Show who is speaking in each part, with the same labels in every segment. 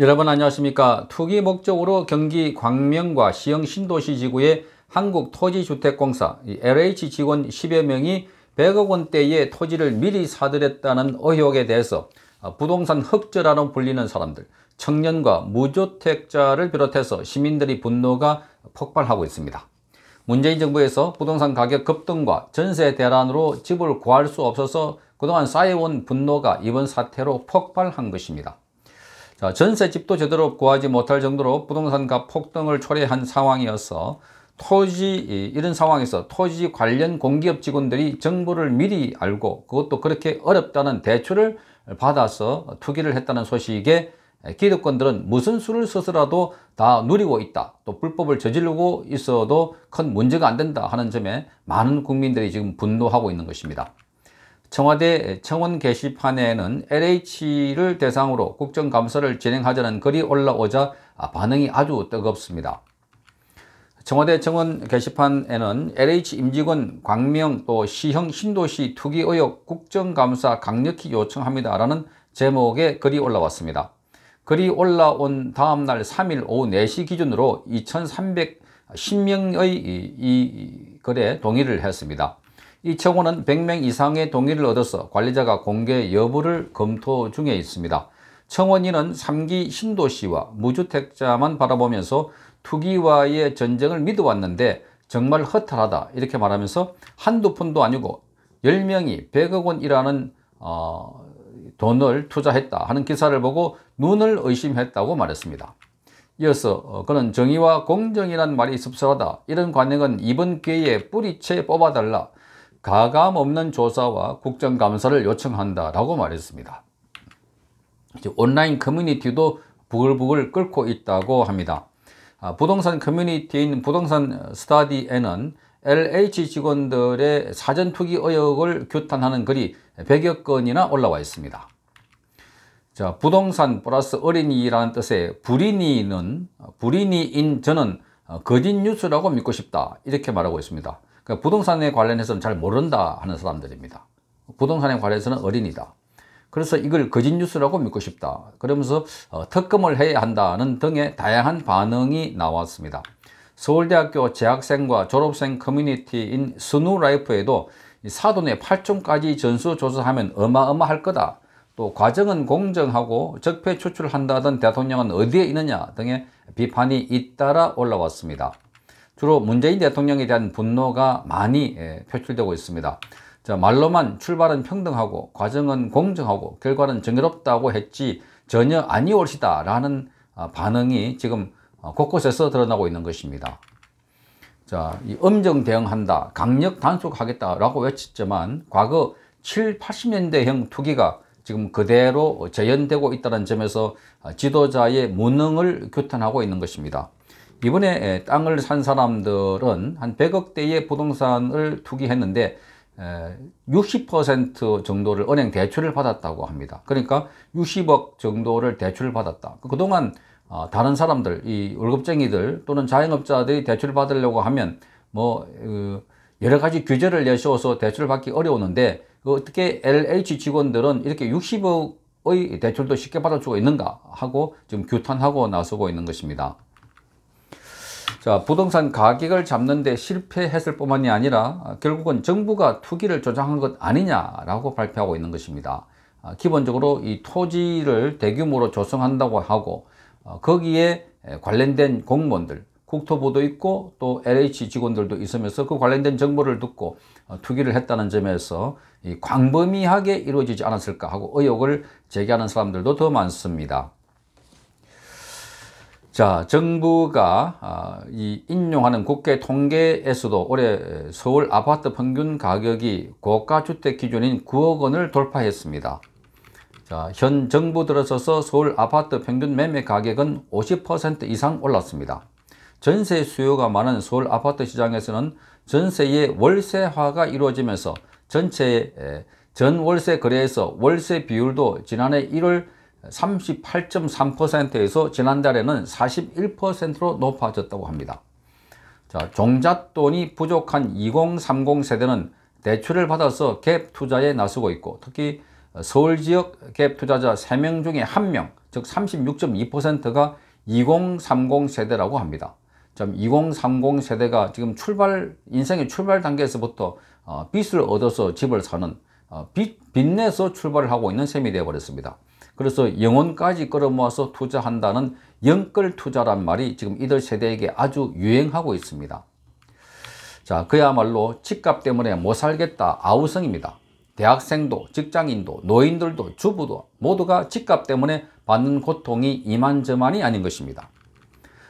Speaker 1: 여러분 안녕하십니까 투기 목적으로 경기 광명과 시흥 신도시 지구의 한국토지주택공사 LH 직원 10여 명이 100억 원대의 토지를 미리 사들였다는 의혹에 대해서 어, 부동산 흑자라고 불리는 사람들 청년과 무주택자를 비롯해서 시민들이 분노가 폭발하고 있습니다. 문재인 정부에서 부동산 가격 급등과 전세 대란으로 집을 구할 수 없어서 그동안 쌓여온 분노가 이번 사태로 폭발한 것입니다. 자, 전세집도 제대로 구하지 못할 정도로 부동산 값 폭등을 초래한 상황이어서 토지 이런 상황에서 토지 관련 공기업 직원들이 정보를 미리 알고 그것도 그렇게 어렵다는 대출을 받아서 투기를 했다는 소식에 기득권들은 무슨 수를 써서라도 다 누리고 있다. 또 불법을 저지르고 있어도 큰 문제가 안 된다 하는 점에 많은 국민들이 지금 분노하고 있는 것입니다. 청와대 청원 게시판에는 LH를 대상으로 국정감사를 진행하자는 글이 올라오자 반응이 아주 뜨겁습니다. 청와대 청원 게시판에는 LH 임직원 광명 또 시흥 신도시 투기 의혹 국정감사 강력히 요청합니다라는 제목의 글이 올라왔습니다. 글이 올라온 다음 날 3일 오후 4시 기준으로 2,310명의 이, 글에 동의를 했습니다. 이 청원은 100명 이상의 동의를 얻어서 관리자가 공개 여부를 검토 중에 있습니다. 청원인은 3기 신도시와 무주택자만 바라보면서 투기와의 전쟁을 믿어왔는데 정말 허탈하다 이렇게 말하면서 한두 푼도 아니고 10명이 100억 원이라는 어, 돈을 투자했다 하는 기사를 보고 눈을 의심했다고 말했습니다. 이어서 어, 그는 정의와 공정이란 말이 씁쓸하다. 이런 관행은 이번 기회에 뿌리채 뽑아달라. 가감 없는 조사와 국정감사를 요청한다라고 말했습니다. 온라인 커뮤니티도 부글부글 끓고 있다고 합니다. 아, 부동산 커뮤니티인 부동산 스타디에는 LH 직원들의 사전 투기 의혹을 규탄하는 글이 100여 건이나 올라와 있습니다. 자, 부동산 플러스 어린이라는 뜻의 불인이는 불인이인 저는 어, 거짓 뉴스라고 믿고 싶다 이렇게 말하고 있습니다. 그러니까 부동산에 관련해서는 잘 모른다 하는 사람들입니다. 부동산에 관련해서는 어린이다. 그래서 이걸 거짓 뉴스라고 믿고 싶다. 그러면서 어, 특검을 해야 한다는 등의 다양한 반응이 나왔습니다. 서울대학교 재학생과 졸업생 커뮤니티인 스누라이프에도 사돈의 8종까지 전수조사하면 어마어마할 거다. 또 과정은 공정하고 적폐 추출한다던 대통령은 어디에 있느냐 등의 비판이 잇따라 올라왔습니다. 주로 문재인 대통령에 대한 분노가 많이 예, 표출되고 있습니다. 자, 말로만 출발은 평등하고 과정은 공정하고 결과는 정의롭다고 했지 전혀 아니옳시다 라는 아, 반응이 지금 어, 곳곳에서 드러나고 있는 것입니다. 자, 이 엄정 대응한다, 강력 단속하겠다라고 외쳤지만 과거 7, 80년대형 투기가 지금 그대로 재현되고 있다는 점에서 아, 지도자의 무능을 규탄하고 있는 것입니다. 이번에 땅을 산 사람들은 한 100억대의 부동산을 투기했는데 60% 정도를 은행 대출을 받았다고 합니다. 그러니까 60억 정도를 대출을 받았다. 그동안 어, 다른 사람들, 이 월급쟁이들 또는 자영업자들이 대출을 받으려고 하면 뭐 그, 여러 가지 규제를 내세워서 대출을 받기 어려우는데 그 어떻게 LH 직원들은 이렇게 60억의 대출도 쉽게 받을 수가 있는가 하고 지금 규탄하고 나서고 있는 것입니다. 자, 부동산 가격을 잡는데 실패했을 뿐만이 아니라 아, 결국은 정부가 투기를 조장한 것 아니냐라고 발표하고 있는 것입니다. 아, 기본적으로 이 토지를 대규모로 조성한다고 하고 어, 거기에 관련된 공무원들, 국토부도 있고 또 LH 직원들도 있으면서 그 관련된 정보를 듣고 어, 투기를 했다는 점에서 광범위하게 이루어지지 않았을까 하고 의혹을 제기하는 사람들도 더 많습니다. 자, 정부가 아, 이 인용하는 국회 통계에서도 올해 서울 아파트 평균 가격이 고가주택 기준인 9억 원을 돌파했습니다. 자, 현 정부 들어서서 서울 아파트 평균 매매 가격은 50% 이상 올랐습니다. 전세 수요가 많은 서울 아파트 시장에서는 전세의 월세화가 이루어지면서 전체 의 전월세 거래에서 월세 비율도 지난해 1월 38.3%에서 지난달에는 41%로 높아졌다고 합니다. 자, 종잣돈이 부족한 2030 세대는 대출을 받아서 갭 투자에 나서고 있고 특히 서울 지역 갭 투자자 3명 중에 1명, 즉 36.2%가 2030 세대라고 합니다. 2030 세대가 지금 출발, 인생의 출발 단계에서부터 어, 빚을 얻어서 집을 사는 어, 빚, 빚내서 출발을 하고 있는 셈이 되어버렸습니다. 그래서 영혼까지 끌어모아서 투자한다는 영끌 투자란 말이 지금 이들 세대에게 아주 유행하고 있습니다. 자, 그야말로 집값 때문에 못 살겠다 아우성입니다. 대학생도 직장인도 노인들도 주부도 모두가 집값 때문에 받는 고통이 이만저만이 아닌 것입니다.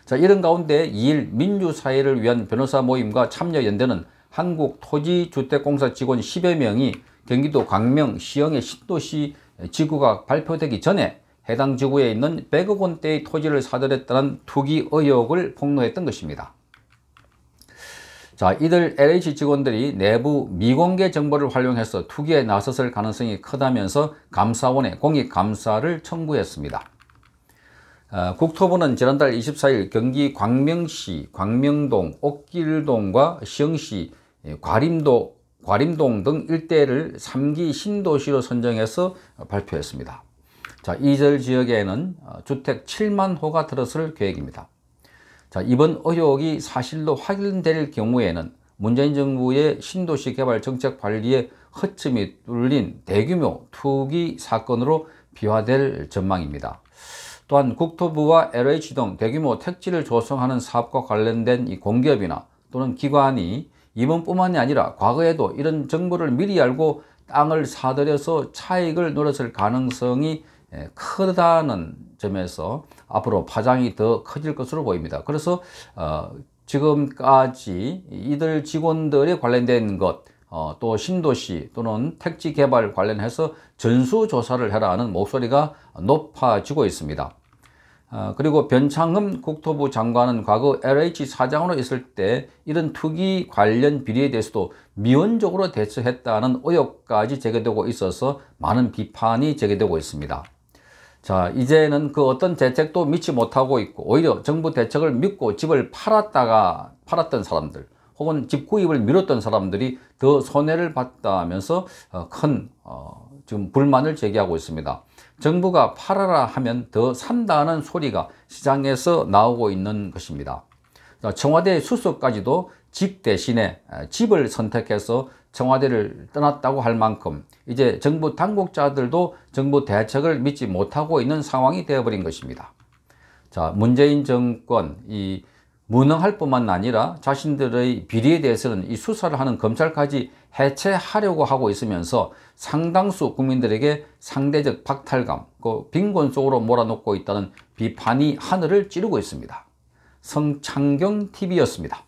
Speaker 1: 자, 이런 가운데 2일 민주사회를 위한 변호사 모임과 참여연대는 한국토지주택공사 직원 10여 명이 경기도 광명 시흥의 신도시 지구가 발표되기 전에 해당 지구에 있는 100억 원대의 토지를 사들였다는 투기 의혹을 폭로했던 것입니다. 자, 이들 LH 직원들이 내부 미공개 정보를 활용해서 투기에 나섰을 가능성이 크다면서 감사원에 공익감사를 청구했습니다. 어, 국토부는 지난달 24일 경기 광명시, 광명동, 옥길동과 시흥시, 예, 과림도 과림동 등 일대를 3기 신도시로 선정해서 발표했습니다. 자, 이 절 지역에는 어, 주택 7만 호가 들어설 계획입니다. 자, 이번 의혹이 사실로 확인될 경우에는 문재인 정부의 신도시 개발 정책 관리에 허점이 뚫린 대규모 투기 사건으로 비화될 전망입니다. 또한 국토부와 LH 등 대규모 택지를 조성하는 사업과 관련된 이 공기업이나 또는 기관이 이번 뿐만이 아니라 과거에도 이런 정보를 미리 알고 땅을 사들여서 차익을 노렸을 가능성이 예, 크다는 점에서 앞으로 파장이 더 커질 것으로 보입니다. 그래서 어, 지금까지 이들 직원들이 관련된 것, 어, 또 신도시 또는 택지 개발 관련해서 전수조사를 해라는 하 목소리가 높아지고 있습니다. 아, 그리고 변창흠 국토부 장관은 과거 LH 사장으로 있을 때 이런 투기 관련 비리에 대해서도 미온적으로 대처했다는 의혹까지 제기되고 있어서 많은 비판이 제기되고 있습니다. 자 이제는 그 어떤 대책도 믿지 못하고 있고 오히려 정부 대책을 믿고 집을 팔았다가 팔았던 사람들 혹은 집구입을 미뤘던 사람들이 더 손해를 봤다면서 어, 큰 어, 지금 불만을 제기하고 있습니다. 정부가 팔아라 하면 더 산다는 소리가 시장에서 나오고 있는 것입니다. 청와대 수석까지도 집 대신에 집을 선택해서 청와대를 떠났다고 할 만큼 이제 정부 당국자들도 정부 대책을 믿지 못하고 있는 상황이 되어버린 것입니다. 자, 문재인 정권, 이 무능할 뿐만 아니라 자신들의 비리에 대해서는 이 수사를 하는 검찰까지 해체하려고 하고 있으면서 상당수 국민들에게 상대적 박탈감, 그 빈곤 속으로 몰아넣고 있다는 비판이 하늘을 찌르고 있습니다. 성창경TV였습니다.